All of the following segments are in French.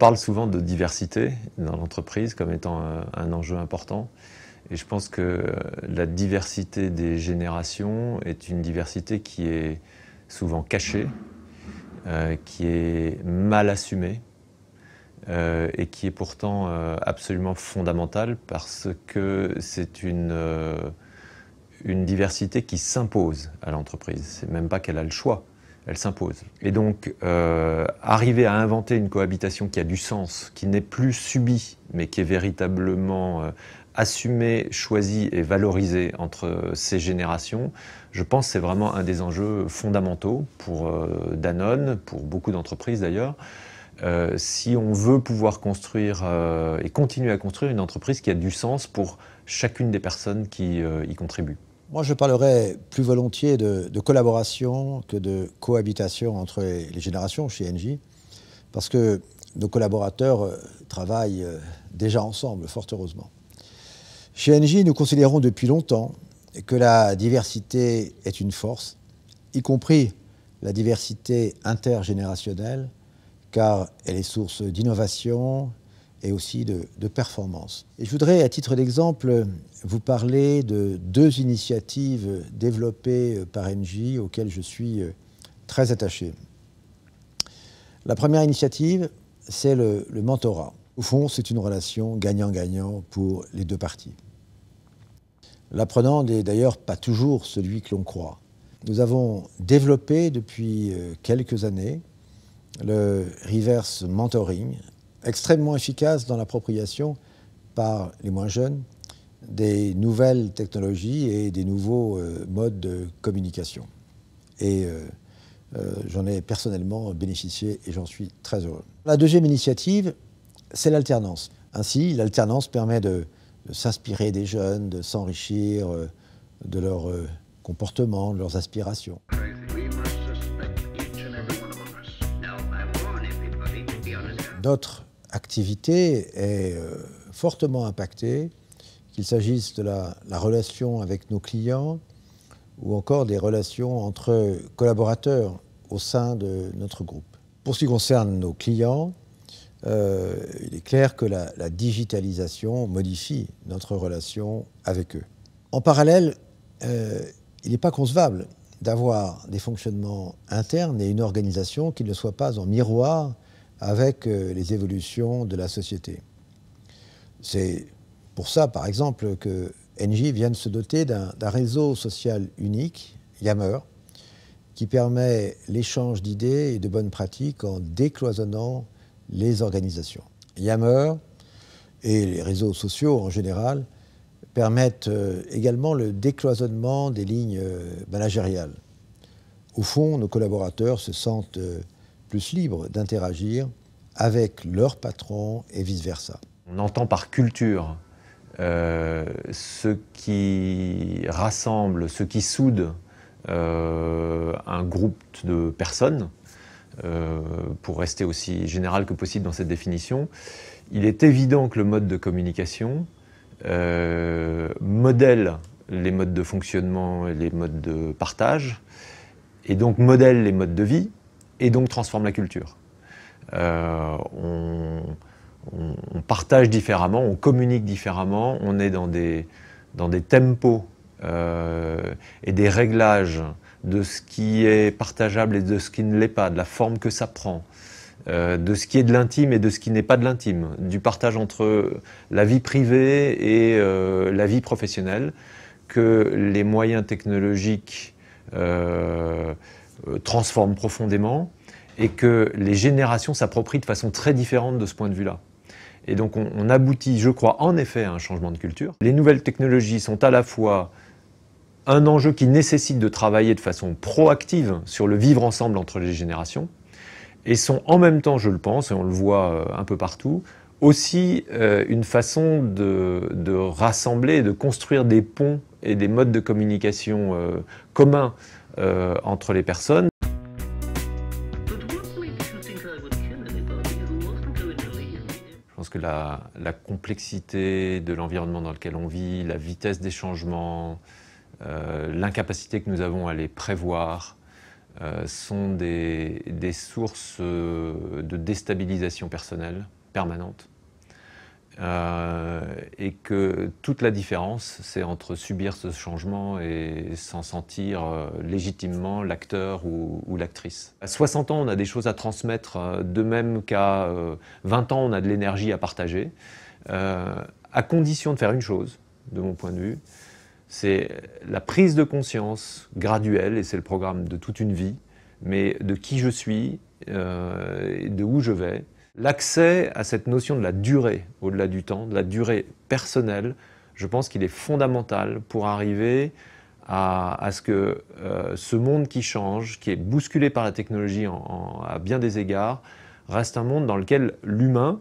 parle souvent de diversité dans l'entreprise comme étant euh, un, enjeu important. Et je pense que la diversité des générations est une diversité qui est souvent cachée, euh, qui est mal assumée euh, et qui est pourtant absolument fondamentale parce que c'est une, une diversité qui s'impose à l'entreprise. C'est même pas qu'elle a le choix elle s'impose. Et donc, euh, arriver à inventer une cohabitation qui a du sens, qui n'est plus subie, mais qui est véritablement euh, assumée, choisie et valorisée entre euh, ces générations, je pense que c'est vraiment un des enjeux fondamentaux pour Danone, pour beaucoup d'entreprises d'ailleurs. si on veut pouvoir construire et continuer à construire une entreprise qui a du sens pour chacune des personnes qui y contribuent. Moi, je parlerais plus volontiers de, collaboration que de cohabitation entre les générations chez Engie, parce que nos collaborateurs euh, travaillent euh, déjà ensemble, fort heureusement. Chez Engie, nous considérons depuis longtemps que la diversité est une force, y compris la diversité intergénérationnelle, car elle est source d'innovation, et aussi de, performance. Et je voudrais, à titre d'exemple, vous parler de deux initiatives développées par Engie auxquelles je suis euh, très attaché. La première initiative, c'est le, le mentorat. Au fond, c'est une relation gagnant-gagnant pour les deux parties. L'apprenant n'est d'ailleurs pas toujours celui que l'on croit. Nous avons développé depuis euh, quelques années le reverse mentoring extrêmement efficace dans l'appropriation par les moins jeunes des nouvelles technologies et des nouveaux euh, modes de communication. Et euh, euh, j'en ai personnellement bénéficié et j'en suis très heureux. La deuxième initiative, c'est l'alternance. Ainsi, l'alternance permet de, s'inspirer des jeunes, de s'enrichir de leur comportement, de leurs aspirations. D'autres activité est euh, fortement impactée, qu'il s'agisse de la, relation avec nos clients ou encore des relations entre collaborateurs au sein de notre groupe. Pour ce qui concerne nos clients, euh, il est clair que la, digitalisation modifie notre relation avec eux. En parallèle, euh, il n'est pas concevable d'avoir des fonctionnements internes et une organisation qui ne soit pas en miroir avec euh, les évolutions de la société. C'est pour ça, par exemple, que Engie vient de se doter d'un réseau social unique, Yammer, qui permet l'échange d'idées et de bonnes pratiques en décloisonnant les organisations. Yammer et les réseaux sociaux en général permettent euh, également le décloisonnement des lignes euh, managériales. Au fond, nos collaborateurs se sentent plus libres d'interagir avec leur patron et vice-versa. On entend par culture euh, ce qui rassemble, ce qui soude euh, un groupe de personnes, euh, pour rester aussi général que possible dans cette définition. Il est évident que le mode de communication modèle les modes de fonctionnement et les modes de partage, et donc modèle les modes de vie, et donc transforme la culture. Euh, on, partage différemment, on communique différemment, on est dans des, dans des tempos euh, et des réglages de ce qui est partageable et de ce qui ne l'est pas, de la forme que ça prend, euh, de ce qui est de l'intime et de ce qui n'est pas de l'intime, du partage entre la vie privée et la vie professionnelle, que les moyens technologiques euh, transforme profondément et que les générations s'approprient de façon très différente de ce point de vue-là. Et donc on, aboutit, je crois, en effet à un changement de culture. Les nouvelles technologies sont à la fois un enjeu qui nécessite de travailler de façon proactive sur le vivre ensemble entre les générations, et sont en même temps, je le pense, et on le voit euh, un peu partout, aussi euh, une façon de, rassembler et de construire des ponts et des modes de communication communs euh, entre les personnes. Je pense que la, complexité de l'environnement dans lequel on vit, la vitesse des changements, euh, l'incapacité que nous avons à les prévoir, euh, sont des sources de déstabilisation personnelle permanente. Euh, et que toute la différence, c'est entre subir ce changement et s'en sentir euh, légitimement l'acteur ou, l'actrice. À 60 ans, on a des choses à transmettre, euh, de même qu'à 20 ans, on a de l'énergie à partager, à condition de faire une chose, de mon point de vue, c'est la prise de conscience graduelle, et c'est le programme de toute une vie, mais de qui je suis, et de où je vais, L'accès à cette notion de la durée au-delà du temps, de la durée personnelle, je pense qu'il est fondamental pour arriver à, ce que euh, ce monde qui change, qui est bousculé par la technologie à bien des égards, reste un monde dans lequel l'humain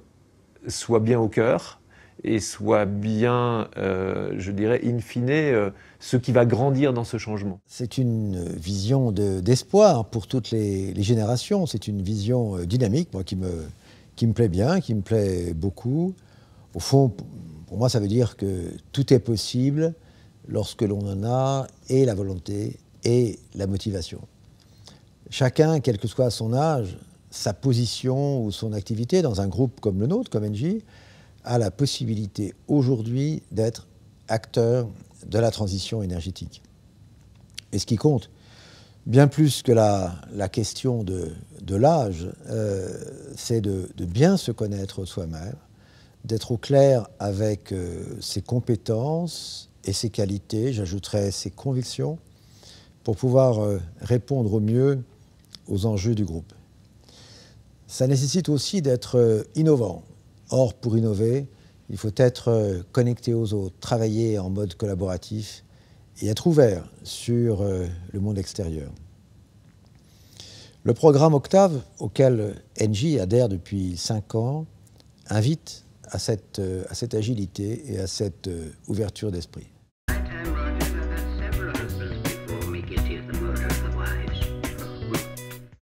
soit bien au cœur et soit bien, euh, je dirais, in fine, euh, ce qui va grandir dans ce changement. C'est une vision d'espoir pour toutes les, les générations, c'est une vision dynamique, moi, qui me, qui me plaît bien, qui me plaît beaucoup. Au fond, pour moi, ça veut dire que tout est possible lorsque l'on en a et la volonté et la motivation. Chacun, quel que soit son âge, sa position ou son activité dans un groupe comme le nôtre, comme NJ, a la possibilité aujourd'hui d'être acteur de la transition énergétique. Et ce qui compte, bien plus que la, question de, l'âge, euh, c'est de, bien se connaître soi-même, d'être au clair avec euh, ses compétences et ses qualités, j'ajouterais ses convictions, pour pouvoir euh, répondre au mieux aux enjeux du groupe. Ça nécessite aussi d'être innovant. Or, pour innover, il faut être connecté aux autres, travailler en mode collaboratif et être ouvert sur euh, le monde extérieur. Le programme Octave, auquel NJ adhère depuis cinq ans, invite à cette euh, agilité et à cette euh, ouverture d'esprit.